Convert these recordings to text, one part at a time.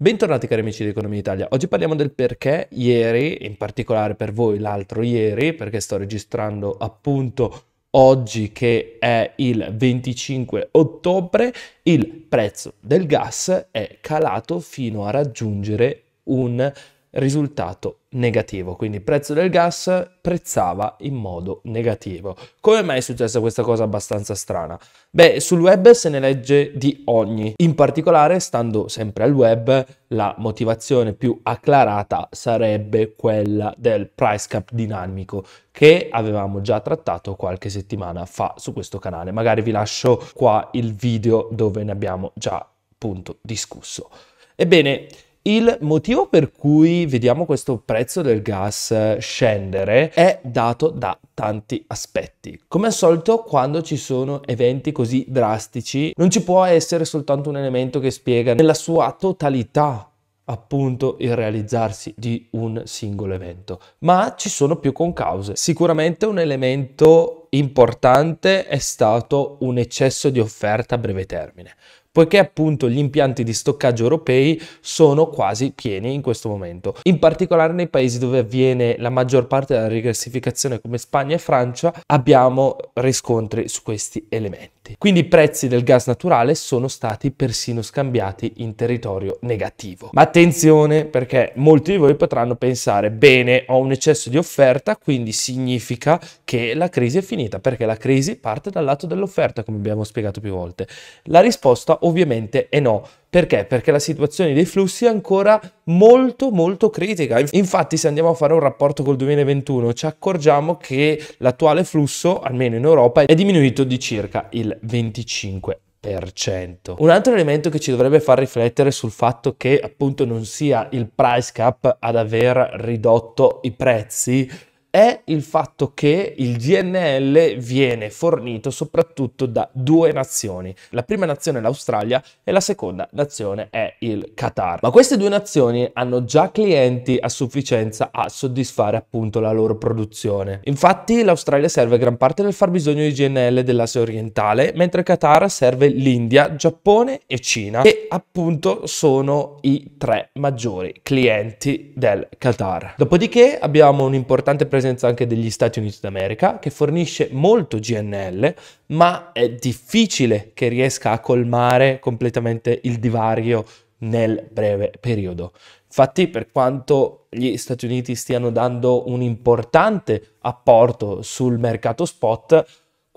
Bentornati cari amici di Economia Italia, oggi parliamo del perché ieri, in particolare per voi l'altro ieri, perché sto registrando appunto oggi che è il 25 ottobre, il prezzo del gas è calato fino a raggiungere un risultato negativo, quindi il prezzo del gas prezzava in modo negativo. Come mai è successa questa cosa abbastanza strana? Beh, sul web se ne legge di ogni, in particolare, stando sempre al web, la motivazione più acclarata sarebbe quella del price cap dinamico che avevamo già trattato qualche settimana fa su questo canale. Magari vi lascio qua il video dove ne abbiamo già appunto discusso. Ebbene, il motivo per cui vediamo questo prezzo del gas scendere è dato da tanti aspetti. Come al solito, quando ci sono eventi così drastici, non ci può essere soltanto un elemento che spiega nella sua totalità appunto il realizzarsi di un singolo evento, ma ci sono più concause. Sicuramente un elemento importante è stato un eccesso di offerta a breve termine poiché appunto gli impianti di stoccaggio europei sono quasi pieni in questo momento. In particolare nei paesi dove avviene la maggior parte della rigassificazione come Spagna e Francia abbiamo riscontri su questi elementi conti. Quindi i prezzi del gas naturale sono stati persino scambiati in territorio negativo. Ma attenzione perché molti di voi potranno pensare bene ho un eccesso di offerta quindi significa che la crisi è finita perché la crisi parte dal lato dell'offerta come abbiamo spiegato più volte. La risposta ovviamente è no perché? Perché la situazione dei flussi è ancora molto molto critica. Infatti se andiamo a fare un rapporto col 2021 ci accorgiamo che l'attuale flusso, almeno in Europa, è diminuito di circa il 25%. Un altro elemento che ci dovrebbe far riflettere sul fatto che appunto non sia il price cap ad aver ridotto i prezzi, è il fatto che il GNL viene fornito soprattutto da due nazioni. La prima nazione è l'Australia e la seconda nazione è il Qatar. Ma queste due nazioni hanno già clienti a sufficienza a soddisfare appunto la loro produzione. Infatti l'Australia serve gran parte del fabbisogno di GNL dell'Asia orientale, mentre Qatar serve l'India, Giappone e Cina, che appunto sono i tre maggiori clienti del Qatar. Dopodiché abbiamo un importante presenza presenza anche degli Stati Uniti d'America, che fornisce molto GNL, ma è difficile che riesca a colmare completamente il divario nel breve periodo. Infatti, per quanto gli Stati Uniti stiano dando un importante apporto sul mercato spot,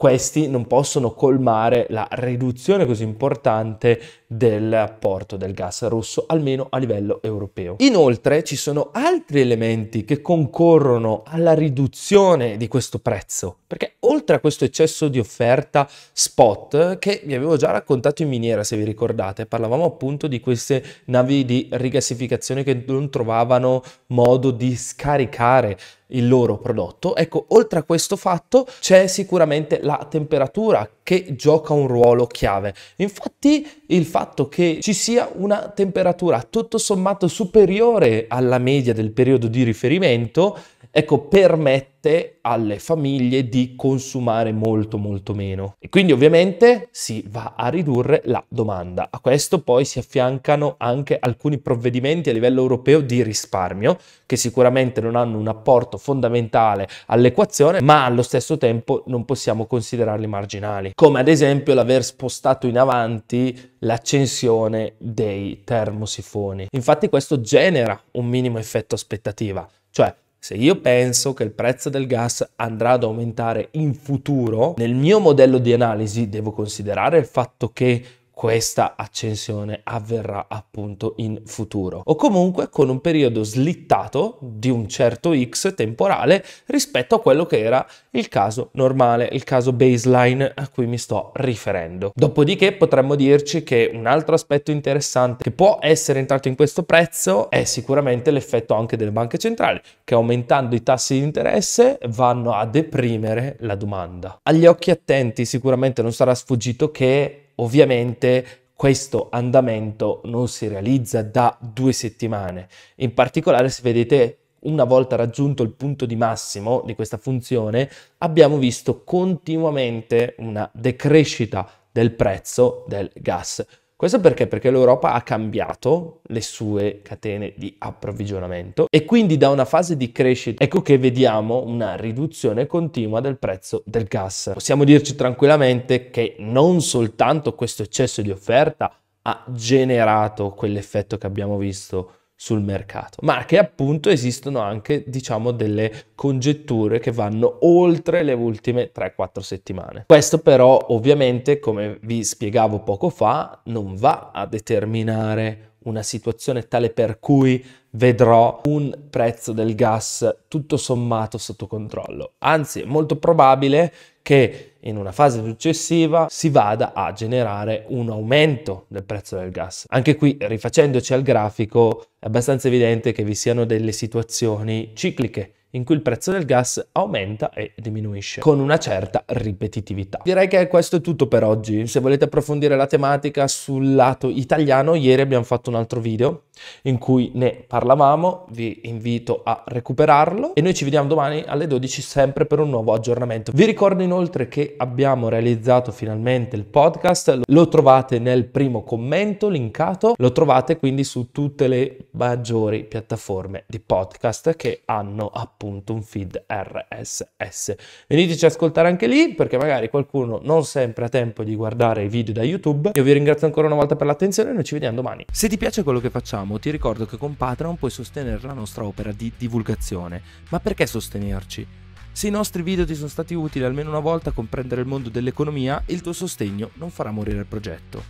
questi non possono colmare la riduzione così importante dell'apporto del gas russo, almeno a livello europeo. Inoltre ci sono altri elementi che concorrono alla riduzione di questo prezzo, perché oltre a questo eccesso di offerta spot, che vi avevo già raccontato in miniera se vi ricordate, parlavamo appunto di queste navi di rigassificazione che non trovavano modo di scaricare il loro prodotto. Ecco, oltre a questo fatto c'è sicuramente la temperatura che gioca un ruolo chiave. Infatti il fatto che ci sia una temperatura tutto sommato superiore alla media del periodo di riferimento ecco, permette alle famiglie di consumare molto molto meno. E quindi ovviamente si va a ridurre la domanda. A questo poi si affiancano anche alcuni provvedimenti a livello europeo di risparmio, che sicuramente non hanno un apporto fondamentale all'equazione, ma allo stesso tempo non possiamo considerarli marginali, come ad esempio l'aver spostato in avanti l'accensione dei termosifoni. Infatti questo genera un minimo effetto aspettativa, cioè se io penso che il prezzo del gas andrà ad aumentare in futuro, nel mio modello di analisi devo considerare il fatto che questa accensione avverrà appunto in futuro o comunque con un periodo slittato di un certo x temporale rispetto a quello che era il caso normale, il caso baseline a cui mi sto riferendo. Dopodiché potremmo dirci che un altro aspetto interessante che può essere entrato in questo prezzo è sicuramente l'effetto anche delle banche centrali che aumentando i tassi di interesse vanno a deprimere la domanda. Agli occhi attenti sicuramente non sarà sfuggito che Ovviamente questo andamento non si realizza da due settimane. In particolare, se vedete, una volta raggiunto il punto di massimo di questa funzione, abbiamo visto continuamente una decrescita del prezzo del gas. Questo perché? Perché l'Europa ha cambiato le sue catene di approvvigionamento e quindi da una fase di crescita ecco che vediamo una riduzione continua del prezzo del gas. Possiamo dirci tranquillamente che non soltanto questo eccesso di offerta ha generato quell'effetto che abbiamo visto sul mercato, ma che appunto esistono anche, diciamo, delle congetture che vanno oltre le ultime 3-4 settimane. Questo però ovviamente, come vi spiegavo poco fa, non va a determinare una situazione tale per cui vedrò un prezzo del gas tutto sommato sotto controllo. Anzi, è molto probabile che in una fase successiva si vada a generare un aumento del prezzo del gas. Anche qui, rifacendoci al grafico, è abbastanza evidente che vi siano delle situazioni cicliche in cui il prezzo del gas aumenta e diminuisce con una certa ripetitività. Direi che questo è tutto per oggi. Se volete approfondire la tematica sul lato italiano, ieri abbiamo fatto un altro video in cui ne parlavamo, vi invito a recuperarlo e noi ci vediamo domani alle 12 sempre per un nuovo aggiornamento. Vi ricordo inoltre che abbiamo realizzato finalmente il podcast, lo trovate nel primo commento linkato, lo trovate quindi su tutte le maggiori piattaforme di podcast che hanno appunto un feed RSS. Veniteci ad ascoltare anche lì perché magari qualcuno non sempre ha tempo di guardare i video da YouTube. Io vi ringrazio ancora una volta per l'attenzione e noi ci vediamo domani. Se ti piace quello che facciamo, ti ricordo che con Patreon puoi sostenere la nostra opera di divulgazione. Ma perché sostenerci? Se i nostri video ti sono stati utili almeno una volta a comprendere il mondo dell'economia, il tuo sostegno non farà morire il progetto.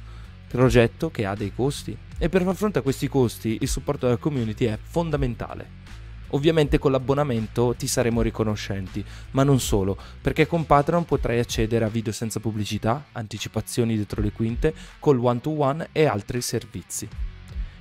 Progetto che ha dei costi. E per far fronte a questi costi il supporto della community è fondamentale. Ovviamente con l'abbonamento ti saremo riconoscenti, ma non solo, perché con Patreon potrai accedere a video senza pubblicità, anticipazioni dietro le quinte, col one-to-one e altri servizi.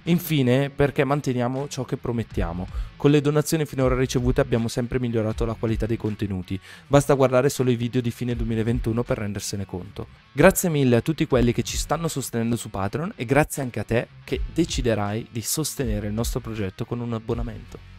Infine, perché manteniamo ciò che promettiamo. Con le donazioni finora ricevute abbiamo sempre migliorato la qualità dei contenuti, basta guardare solo i video di fine 2021 per rendersene conto. Grazie mille a tutti quelli che ci stanno sostenendo su Patreon e grazie anche a te che deciderai di sostenere il nostro progetto con un abbonamento.